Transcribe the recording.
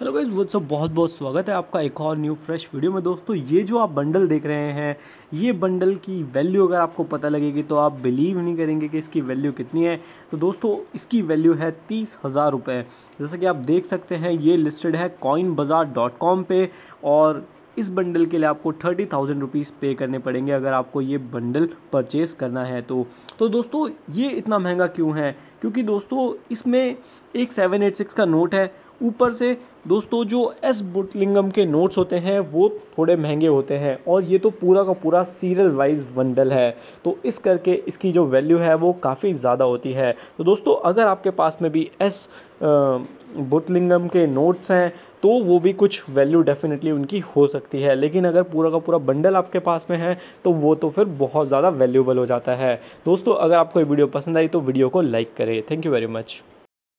hello guys वो सब बहुत बहुत स्वागत है आपका एक और न्यू फ्रेश वीडियो में दोस्तों ये जो आप बंडल देख रहे हैं ये बंडल की वैल्यू अगर आपको पता लगेगी तो आप बिलीव नहीं करेंगे कि इसकी वैल्यू कितनी है तो दोस्तों इसकी वैल्यू है तीस हज़ार रुपये जैसे कि आप देख सकते हैं ये लिस्टेड है कॉइन बाज़ार डॉट कॉम पर और इस बंडल के लिए आपको थर्टी थाउजेंड रुपीज़ पे करने पड़ेंगे अगर आपको ये बंडल परचेज़ करना है तो तो दोस्तों ये इतना महंगा क्यों है क्योंकि दोस्तों इसमें एक सेवन एट सिक्स का नोट है ऊपर से दोस्तों जो एस बुटलिंगम के नोट्स होते हैं वो थोड़े महंगे होते हैं और ये तो पूरा का पूरा सीरियल वाइज बंडल है तो इस करके इसकी जो वैल्यू है वो काफ़ी ज़्यादा होती है तो दोस्तों अगर आपके पास में भी एस बुटलिंगम के नोट्स हैं तो वो भी कुछ वैल्यू डेफिनेटली उनकी हो सकती है लेकिन अगर पूरा का पूरा बंडल आपके पास में है तो वो तो फिर बहुत ज़्यादा वैल्यूबल हो जाता है दोस्तों अगर आपको ये वीडियो पसंद आई तो वीडियो को लाइक करें थैंक यू वेरी मच